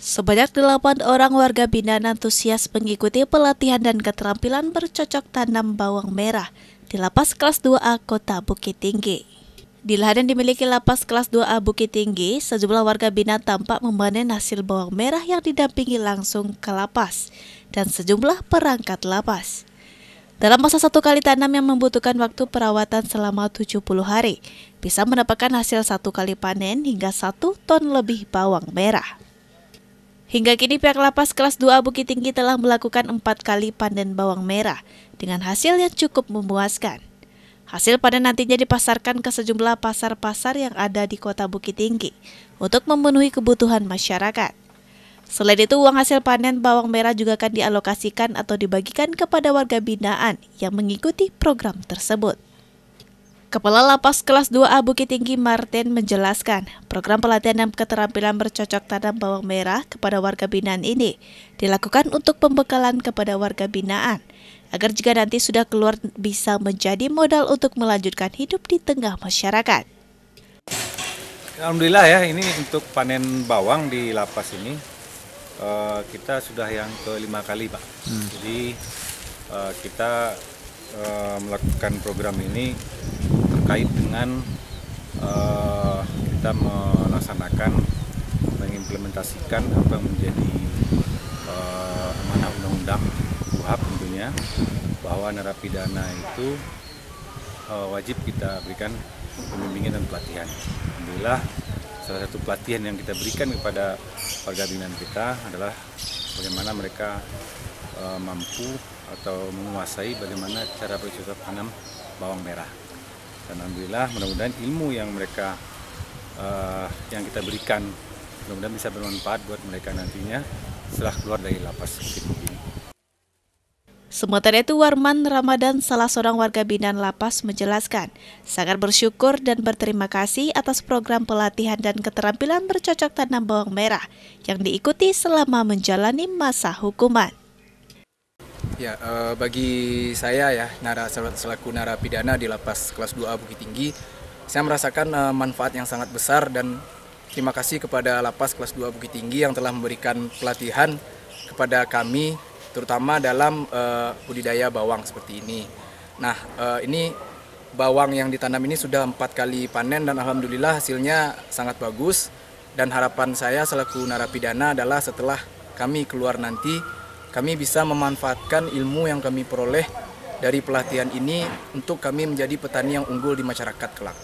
Sebanyak delapan orang warga binaan antusias mengikuti pelatihan dan keterampilan bercocok tanam bawang merah di lapas kelas 2A Kota Bukit Tinggi. Di lahan yang dimiliki lapas kelas 2A Bukit Tinggi, sejumlah warga bina tampak memanen hasil bawang merah yang didampingi langsung ke lapas dan sejumlah perangkat lapas. Dalam masa satu kali tanam yang membutuhkan waktu perawatan selama 70 hari, bisa mendapatkan hasil satu kali panen hingga satu ton lebih bawang merah. Hingga kini pihak lapas kelas 2 Bukit Tinggi telah melakukan empat kali panen bawang merah dengan hasil yang cukup memuaskan. Hasil panen nantinya dipasarkan ke sejumlah pasar-pasar yang ada di kota Bukit Tinggi untuk memenuhi kebutuhan masyarakat. Selain itu, uang hasil panen bawang merah juga akan dialokasikan atau dibagikan kepada warga binaan yang mengikuti program tersebut. Kepala Lapas Kelas 2A Bukit Tinggi Martin menjelaskan, program pelatihan dan keterampilan bercocok tanam bawang merah kepada warga binaan ini dilakukan untuk pembekalan kepada warga binaan, agar jika nanti sudah keluar bisa menjadi modal untuk melanjutkan hidup di tengah masyarakat. Alhamdulillah ya, ini untuk panen bawang di lapas ini, eh, kita sudah yang kelima kali Pak. Hmm. Jadi eh, kita eh, melakukan program ini terkait dengan uh, kita melaksanakan mengimplementasikan apa yang menjadi uh, eh, mana undang-undang UHAP tentunya bahwa narapidana itu uh, wajib kita berikan pembimbingan dan pelatihan. Alhamdulillah salah satu pelatihan yang kita berikan kepada warga binaan kita adalah bagaimana mereka uh, mampu atau menguasai bagaimana cara bercocok tanam bawang merah dan alhamdulillah mudah-mudahan ilmu yang mereka uh, yang kita berikan mudah-mudahan bisa bermanfaat buat mereka nantinya setelah keluar dari lapas ini. Sementara itu Warman Ramadan, salah seorang warga binaan lapas menjelaskan, sangat bersyukur dan berterima kasih atas program pelatihan dan keterampilan bercocok tanam bawang merah yang diikuti selama menjalani masa hukuman. Ya, eh, bagi saya ya, nara, selaku narapidana di lapas kelas 2A Bukit Tinggi, saya merasakan eh, manfaat yang sangat besar dan terima kasih kepada lapas kelas 2 Bukit Tinggi yang telah memberikan pelatihan kepada kami terutama dalam eh, budidaya bawang seperti ini. Nah, eh, ini bawang yang ditanam ini sudah empat kali panen dan alhamdulillah hasilnya sangat bagus dan harapan saya selaku narapidana adalah setelah kami keluar nanti kami bisa memanfaatkan ilmu yang kami peroleh dari pelatihan ini untuk kami menjadi petani yang unggul di masyarakat kelak.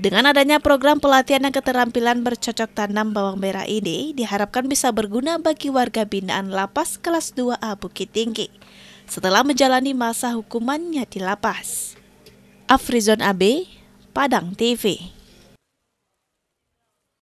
Dengan adanya program pelatihan dan keterampilan bercocok tanam bawang merah ini, diharapkan bisa berguna bagi warga binaan lapas kelas 2A Bukit Tinggi setelah menjalani masa hukumannya di lapas. Afrizon AB, Padang TV.